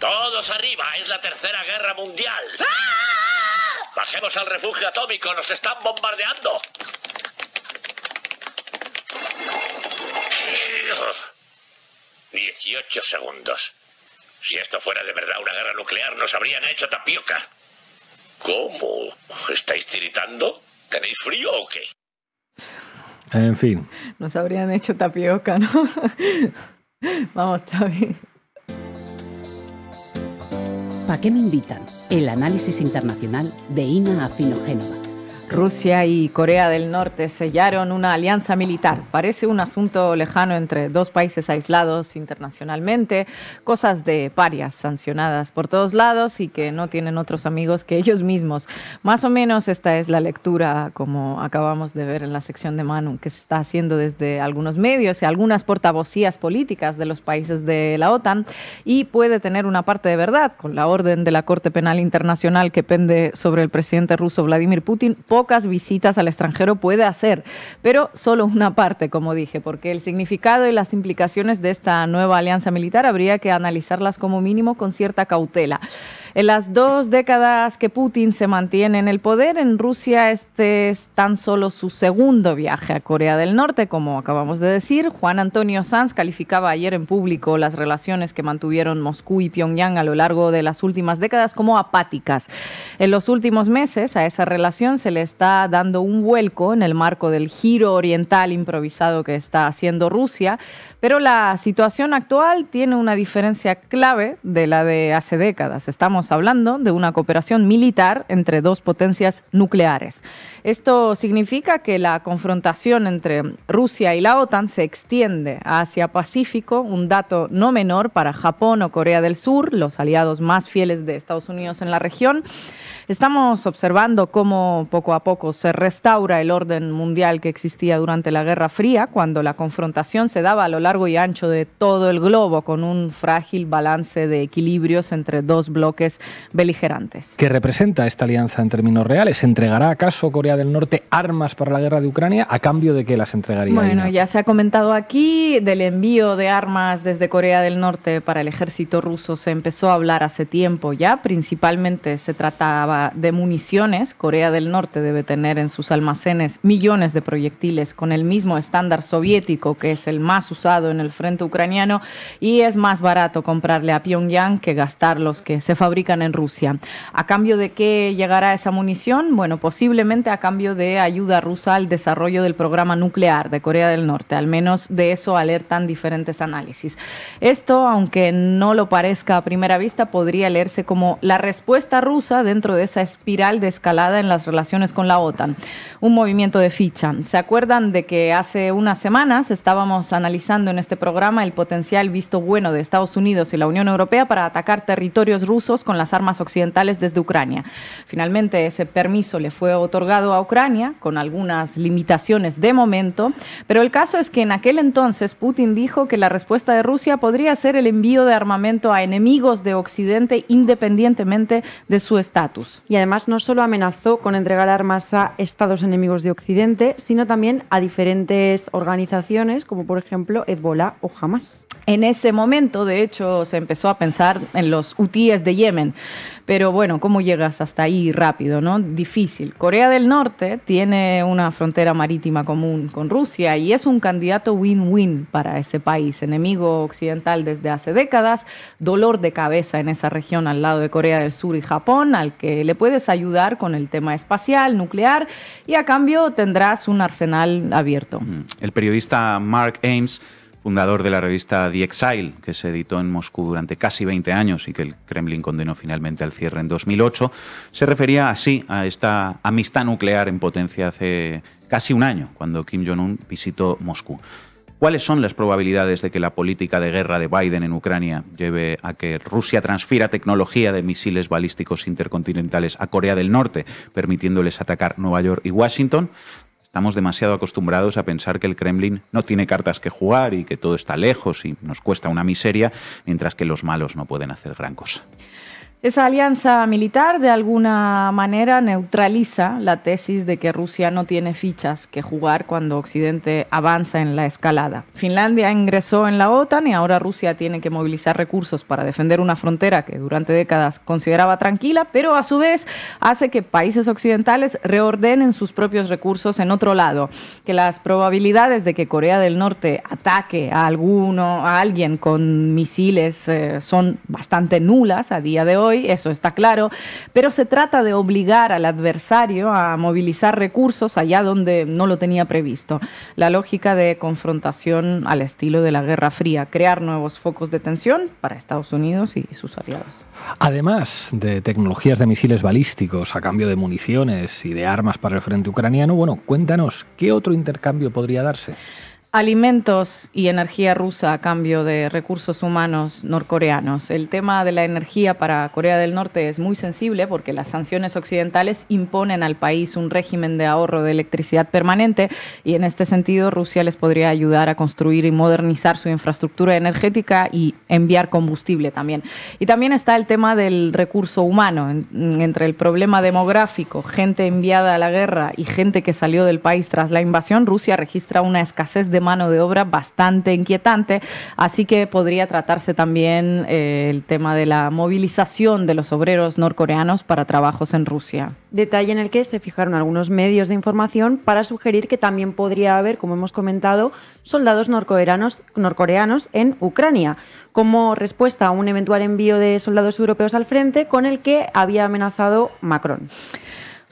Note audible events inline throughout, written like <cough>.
Todos arriba, es la tercera guerra mundial. ¡Ah! Bajemos al refugio atómico, nos están bombardeando. 18 segundos. Si esto fuera de verdad una guerra nuclear, nos habrían hecho tapioca. ¿Cómo? ¿Estáis tiritando? ¿Tenéis frío o qué? En fin. Nos habrían hecho tapioca, ¿no? <laughs> Vamos, Chavi ¿Para qué me invitan? El análisis internacional de Ina Afino Rusia y Corea del Norte sellaron una alianza militar. Parece un asunto lejano entre dos países aislados internacionalmente, cosas de parias sancionadas por todos lados y que no tienen otros amigos que ellos mismos. Más o menos esta es la lectura, como acabamos de ver en la sección de Manu, que se está haciendo desde algunos medios y algunas portavocías políticas de los países de la OTAN y puede tener una parte de verdad con la orden de la Corte Penal Internacional que pende sobre el presidente ruso Vladimir Putin. Por pocas visitas al extranjero puede hacer, pero solo una parte, como dije, porque el significado y las implicaciones de esta nueva alianza militar habría que analizarlas como mínimo con cierta cautela. En las dos décadas que Putin se mantiene en el poder, en Rusia este es tan solo su segundo viaje a Corea del Norte, como acabamos de decir. Juan Antonio Sanz calificaba ayer en público las relaciones que mantuvieron Moscú y Pyongyang a lo largo de las últimas décadas como apáticas. En los últimos meses a esa relación se le está dando un vuelco en el marco del giro oriental improvisado que está haciendo Rusia, pero la situación actual tiene una diferencia clave de la de hace décadas. Estamos hablando de una cooperación militar entre dos potencias nucleares. Esto significa que la confrontación entre Rusia y la OTAN se extiende hacia Pacífico, un dato no menor para Japón o Corea del Sur, los aliados más fieles de Estados Unidos en la región. Estamos observando cómo poco a poco se restaura el orden mundial que existía durante la Guerra Fría, cuando la confrontación se daba a lo largo y ancho de todo el globo, con un frágil balance de equilibrios entre dos bloques beligerantes. ¿Qué representa esta alianza en términos reales? ¿Entregará acaso Corea del Norte armas para la guerra de Ucrania? ¿A cambio de que las entregaría? Bueno, ya se ha comentado aquí del envío de armas desde Corea del Norte para el ejército ruso. Se empezó a hablar hace tiempo ya. Principalmente se trataba de municiones. Corea del Norte debe tener en sus almacenes millones de proyectiles con el mismo estándar soviético que es el más usado en el frente ucraniano y es más barato comprarle a Pyongyang que gastar los que se fabrican en Rusia. ¿A cambio de qué llegará esa munición? Bueno, posiblemente a cambio de ayuda rusa al desarrollo del programa nuclear de Corea del Norte. Al menos de eso alertan diferentes análisis. Esto, aunque no lo parezca a primera vista, podría leerse como la respuesta rusa dentro de esa espiral de escalada en las relaciones con la OTAN. Un movimiento de ficha. ¿Se acuerdan de que hace unas semanas estábamos analizando en este programa el potencial visto bueno de Estados Unidos y la Unión Europea para atacar territorios rusos con las armas occidentales desde Ucrania. Finalmente, ese permiso le fue otorgado a Ucrania con algunas limitaciones de momento, pero el caso es que en aquel entonces Putin dijo que la respuesta de Rusia podría ser el envío de armamento a enemigos de Occidente independientemente de su estatus. Y además no solo amenazó con entregar armas a estados enemigos de Occidente, sino también a diferentes organizaciones como por ejemplo Hezbollah o Hamas. En ese momento, de hecho, se empezó a pensar en los UTIs de Yemen pero bueno, ¿cómo llegas hasta ahí rápido? ¿no? Difícil. Corea del Norte tiene una frontera marítima común con Rusia y es un candidato win-win para ese país, enemigo occidental desde hace décadas, dolor de cabeza en esa región al lado de Corea del Sur y Japón, al que le puedes ayudar con el tema espacial, nuclear, y a cambio tendrás un arsenal abierto. Mm. El periodista Mark Ames fundador de la revista The Exile, que se editó en Moscú durante casi 20 años y que el Kremlin condenó finalmente al cierre en 2008, se refería así a esta amistad nuclear en potencia hace casi un año, cuando Kim Jong-un visitó Moscú. ¿Cuáles son las probabilidades de que la política de guerra de Biden en Ucrania lleve a que Rusia transfiera tecnología de misiles balísticos intercontinentales a Corea del Norte, permitiéndoles atacar Nueva York y Washington? Estamos demasiado acostumbrados a pensar que el Kremlin no tiene cartas que jugar y que todo está lejos y nos cuesta una miseria, mientras que los malos no pueden hacer gran cosa. Esa alianza militar de alguna manera neutraliza la tesis de que Rusia no tiene fichas que jugar cuando Occidente avanza en la escalada. Finlandia ingresó en la OTAN y ahora Rusia tiene que movilizar recursos para defender una frontera que durante décadas consideraba tranquila, pero a su vez hace que países occidentales reordenen sus propios recursos en otro lado, que las probabilidades de que Corea del Norte ataque a alguno, a alguien con misiles eh, son bastante nulas a día de hoy eso está claro, pero se trata de obligar al adversario a movilizar recursos allá donde no lo tenía previsto. La lógica de confrontación al estilo de la Guerra Fría, crear nuevos focos de tensión para Estados Unidos y sus aliados. Además de tecnologías de misiles balísticos a cambio de municiones y de armas para el frente ucraniano, bueno, cuéntanos, ¿qué otro intercambio podría darse? Alimentos y energía rusa a cambio de recursos humanos norcoreanos. El tema de la energía para Corea del Norte es muy sensible porque las sanciones occidentales imponen al país un régimen de ahorro de electricidad permanente y en este sentido Rusia les podría ayudar a construir y modernizar su infraestructura energética y enviar combustible también. Y también está el tema del recurso humano, entre el problema demográfico, gente enviada a la guerra y gente que salió del país tras la invasión, Rusia registra una escasez de mano de obra bastante inquietante, así que podría tratarse también eh, el tema de la movilización de los obreros norcoreanos para trabajos en Rusia. Detalle en el que se fijaron algunos medios de información para sugerir que también podría haber, como hemos comentado, soldados norcoreanos en Ucrania, como respuesta a un eventual envío de soldados europeos al frente con el que había amenazado Macron.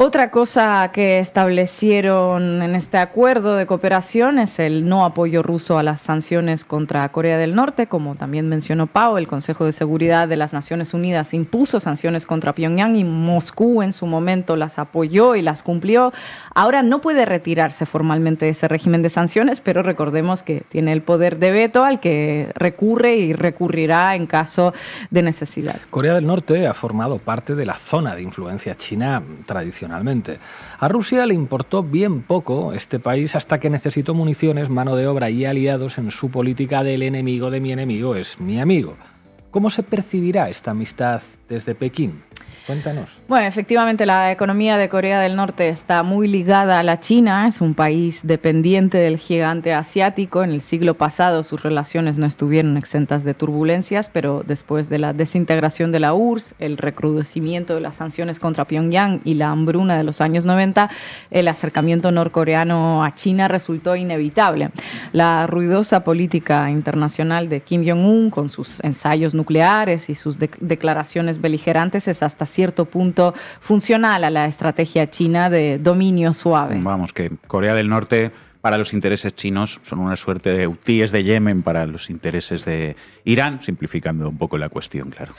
Otra cosa que establecieron en este acuerdo de cooperación es el no apoyo ruso a las sanciones contra Corea del Norte. Como también mencionó Pau, el Consejo de Seguridad de las Naciones Unidas impuso sanciones contra Pyongyang y Moscú en su momento las apoyó y las cumplió. Ahora no puede retirarse formalmente de ese régimen de sanciones, pero recordemos que tiene el poder de veto al que recurre y recurrirá en caso de necesidad. Corea del Norte ha formado parte de la zona de influencia china tradicional a Rusia le importó bien poco este país hasta que necesitó municiones, mano de obra y aliados en su política del enemigo de mi enemigo es mi amigo. ¿Cómo se percibirá esta amistad desde Pekín? Cuéntanos. Bueno, efectivamente la economía de Corea del Norte está muy ligada a la China, es un país dependiente del gigante asiático. En el siglo pasado sus relaciones no estuvieron exentas de turbulencias, pero después de la desintegración de la URSS, el recrudecimiento de las sanciones contra Pyongyang y la hambruna de los años 90, el acercamiento norcoreano a China resultó inevitable. La ruidosa política internacional de Kim Jong-un con sus ensayos nucleares y sus declaraciones beligerantes es hasta cierto punto funcional a la estrategia china de dominio suave. Vamos, que Corea del Norte para los intereses chinos, son una suerte de hutíes de Yemen para los intereses de Irán, simplificando un poco la cuestión, claro.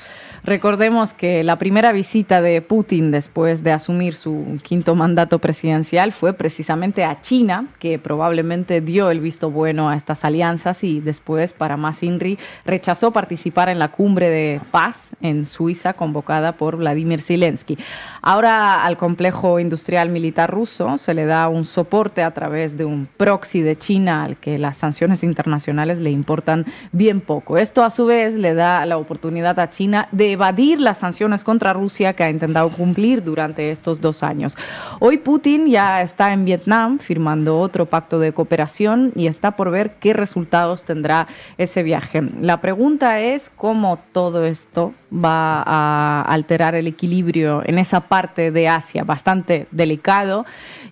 Recordemos que la primera visita de Putin después de asumir su quinto mandato presidencial fue precisamente a China, que probablemente dio el visto bueno a estas alianzas y después, para más INRI, rechazó participar en la cumbre de paz en Suiza convocada por Vladimir Zelensky. Ahora al complejo industrial militar ruso se le da un soporte a través de un proxy de China al que las sanciones internacionales le importan bien poco. Esto a su vez le da la oportunidad a China de evadir las sanciones contra Rusia que ha intentado cumplir durante estos dos años. Hoy Putin ya está en Vietnam firmando otro pacto de cooperación y está por ver qué resultados tendrá ese viaje. La pregunta es cómo todo esto va a alterar el equilibrio en esa parte de Asia, bastante delicado,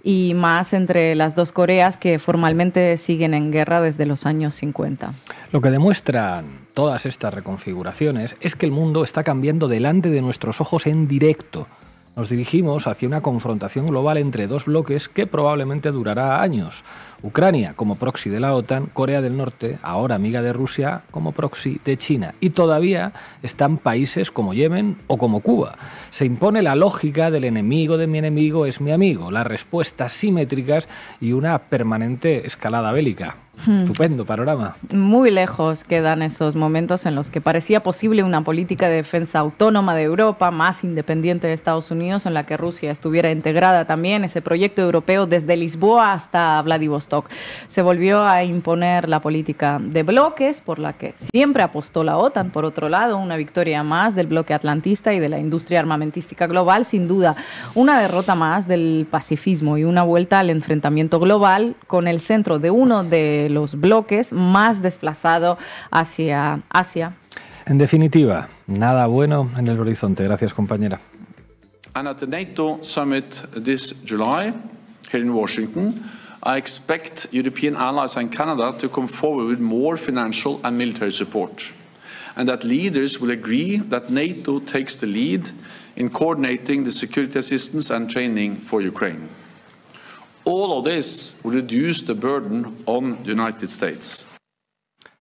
y más entre las dos Coreas que que formalmente siguen en guerra desde los años 50. Lo que demuestran todas estas reconfiguraciones es que el mundo está cambiando delante de nuestros ojos en directo nos dirigimos hacia una confrontación global entre dos bloques que probablemente durará años. Ucrania como proxy de la OTAN, Corea del Norte, ahora amiga de Rusia, como proxy de China. Y todavía están países como Yemen o como Cuba. Se impone la lógica del enemigo de mi enemigo es mi amigo, las respuestas simétricas y una permanente escalada bélica. Hmm. Estupendo panorama. Muy lejos quedan esos momentos en los que parecía posible una política de defensa autónoma de Europa, más independiente de Estados Unidos, en la que Rusia estuviera integrada también. Ese proyecto europeo desde Lisboa hasta Vladivostok. Se volvió a imponer la política de bloques, por la que siempre apostó la OTAN. Por otro lado, una victoria más del bloque atlantista y de la industria armamentística global, sin duda. Una derrota más del pacifismo y una vuelta al enfrentamiento global con el centro de uno de los bloques más desplazado hacia Asia. En definitiva, nada bueno en el horizonte. Gracias, compañera. And at the NATO summit this July here in Washington, I expect European allies and Canada to come forward with more financial and military support, and that leaders will agree that NATO takes the lead in coordinating the security assistance and training for Ukraine. All of this will reduce the burden on the United States.